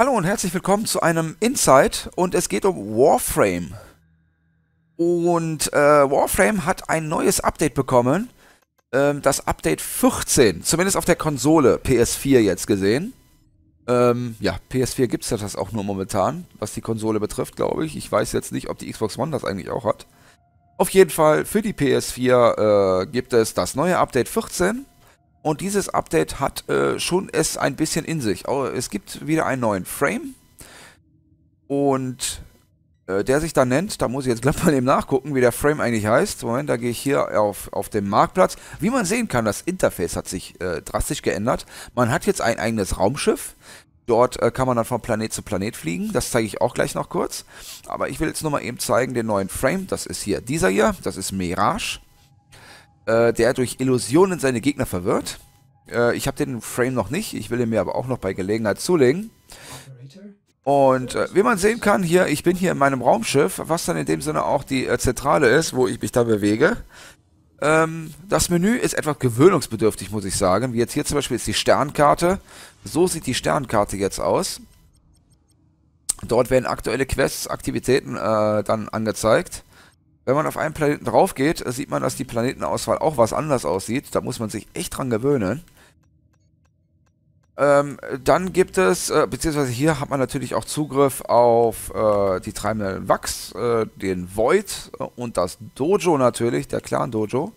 Hallo und herzlich willkommen zu einem Insight und es geht um Warframe. Und äh, Warframe hat ein neues Update bekommen, ähm, das Update 14, zumindest auf der Konsole PS4 jetzt gesehen. Ähm, ja, PS4 gibt es ja das auch nur momentan, was die Konsole betrifft, glaube ich. Ich weiß jetzt nicht, ob die Xbox One das eigentlich auch hat. Auf jeden Fall für die PS4 äh, gibt es das neue Update 14 und dieses Update hat äh, schon es ein bisschen in sich. Es gibt wieder einen neuen Frame. Und äh, der sich da nennt, da muss ich jetzt gleich mal eben nachgucken, wie der Frame eigentlich heißt. Moment, da gehe ich hier auf, auf den Marktplatz. Wie man sehen kann, das Interface hat sich äh, drastisch geändert. Man hat jetzt ein eigenes Raumschiff. Dort äh, kann man dann von Planet zu Planet fliegen. Das zeige ich auch gleich noch kurz. Aber ich will jetzt nur mal eben zeigen den neuen Frame. Das ist hier dieser hier. Das ist Mirage. Äh, der durch Illusionen seine Gegner verwirrt. Äh, ich habe den Frame noch nicht, ich will ihn mir aber auch noch bei Gelegenheit zulegen. Und äh, wie man sehen kann, hier, ich bin hier in meinem Raumschiff, was dann in dem Sinne auch die äh, Zentrale ist, wo ich mich da bewege. Ähm, das Menü ist etwas gewöhnungsbedürftig, muss ich sagen. Wie jetzt hier zum Beispiel ist die Sternkarte. So sieht die Sternkarte jetzt aus. Dort werden aktuelle Quests, Aktivitäten äh, dann angezeigt. Wenn man auf einen Planeten drauf geht, äh, sieht man, dass die Planetenauswahl auch was anders aussieht. Da muss man sich echt dran gewöhnen. Ähm, dann gibt es, äh, beziehungsweise hier hat man natürlich auch Zugriff auf äh, die treibenden Wachs, äh, den Void äh, und das Dojo natürlich, der Clan Dojo.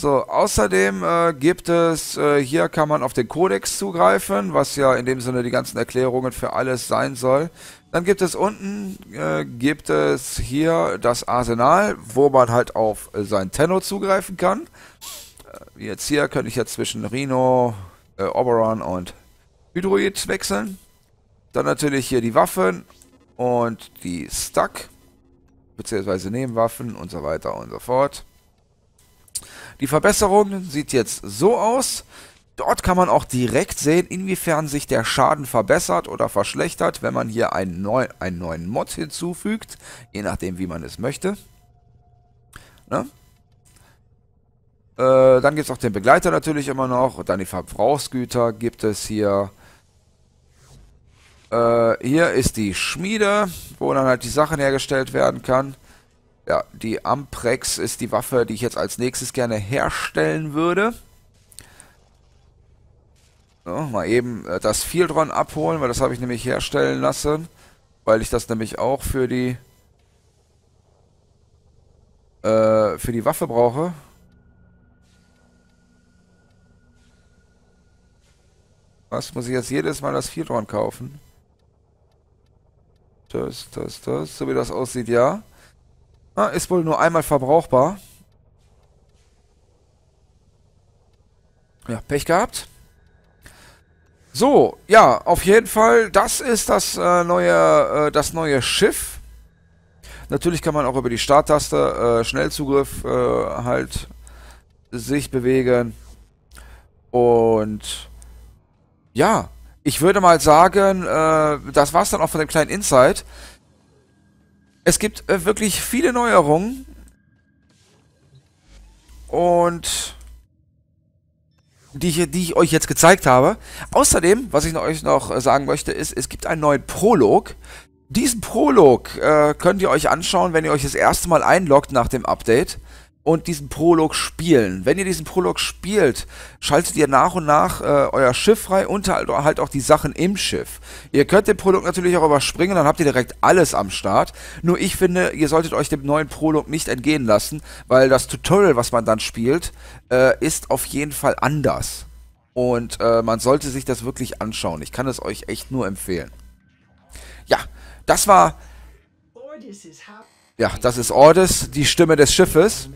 So, außerdem äh, gibt es, äh, hier kann man auf den Kodex zugreifen, was ja in dem Sinne die ganzen Erklärungen für alles sein soll. Dann gibt es unten, äh, gibt es hier das Arsenal, wo man halt auf äh, sein Tenno zugreifen kann. Wie äh, jetzt hier könnte ich ja zwischen Rhino, äh, Oberon und Hydroid wechseln. Dann natürlich hier die Waffen und die Stuck, beziehungsweise Nebenwaffen und so weiter und so fort. Die Verbesserung sieht jetzt so aus. Dort kann man auch direkt sehen, inwiefern sich der Schaden verbessert oder verschlechtert, wenn man hier einen, neu, einen neuen Mod hinzufügt, je nachdem wie man es möchte. Ne? Äh, dann gibt es auch den Begleiter natürlich immer noch und dann die Verbrauchsgüter gibt es hier. Äh, hier ist die Schmiede, wo dann halt die Sachen hergestellt werden kann. Ja, die Amprex ist die Waffe, die ich jetzt als nächstes gerne herstellen würde. So, mal eben äh, das Fieldron abholen, weil das habe ich nämlich herstellen lassen. Weil ich das nämlich auch für die... Äh, für die Waffe brauche. Was? Muss ich jetzt jedes Mal das Fieldron kaufen? Das, das, das. So wie das aussieht, ja. Ah, ist wohl nur einmal verbrauchbar. Ja, Pech gehabt. So, ja, auf jeden Fall, das ist das äh, neue äh, das neue Schiff. Natürlich kann man auch über die Starttaste äh, Schnellzugriff äh, halt sich bewegen. Und ja, ich würde mal sagen, äh, das war's dann auch von dem kleinen Insight. Es gibt äh, wirklich viele Neuerungen. Und die ich, die ich euch jetzt gezeigt habe. Außerdem, was ich euch noch äh, sagen möchte, ist, es gibt einen neuen Prolog. Diesen Prolog äh, könnt ihr euch anschauen, wenn ihr euch das erste Mal einloggt nach dem Update und diesen Prolog spielen. Wenn ihr diesen Prolog spielt, schaltet ihr nach und nach äh, euer Schiff frei und halt, halt auch die Sachen im Schiff. Ihr könnt den Prolog natürlich auch überspringen, dann habt ihr direkt alles am Start. Nur ich finde, ihr solltet euch dem neuen Prolog nicht entgehen lassen, weil das Tutorial, was man dann spielt, äh, ist auf jeden Fall anders. Und äh, man sollte sich das wirklich anschauen. Ich kann es euch echt nur empfehlen. Ja, das war... Ja, das ist Ordis, die Stimme des Schiffes.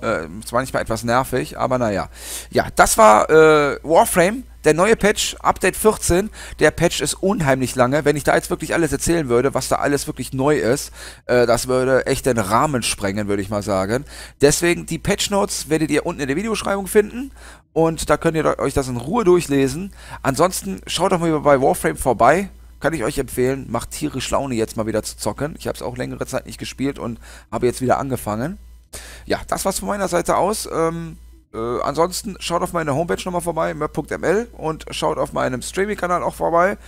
Äh, zwar nicht mal etwas nervig, aber naja. Ja, das war äh, Warframe. Der neue Patch, Update 14, der Patch ist unheimlich lange. Wenn ich da jetzt wirklich alles erzählen würde, was da alles wirklich neu ist, äh, das würde echt den Rahmen sprengen, würde ich mal sagen. Deswegen, die Patch Notes werdet ihr unten in der Videobeschreibung finden und da könnt ihr euch das in Ruhe durchlesen. Ansonsten schaut doch mal bei Warframe vorbei. Kann ich euch empfehlen, macht tierisch Laune jetzt mal wieder zu zocken. Ich habe es auch längere Zeit nicht gespielt und habe jetzt wieder angefangen. Ja, das war's von meiner Seite aus. Ähm, äh, ansonsten schaut auf meine Homepage nochmal vorbei, map.ml und schaut auf meinem Streaming-Kanal auch vorbei.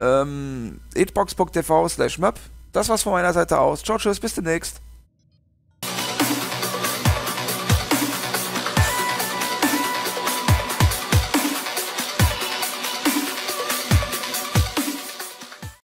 Ähm, itbox.tv slash map. Das war's von meiner Seite aus. Ciao, tschüss, bis demnächst.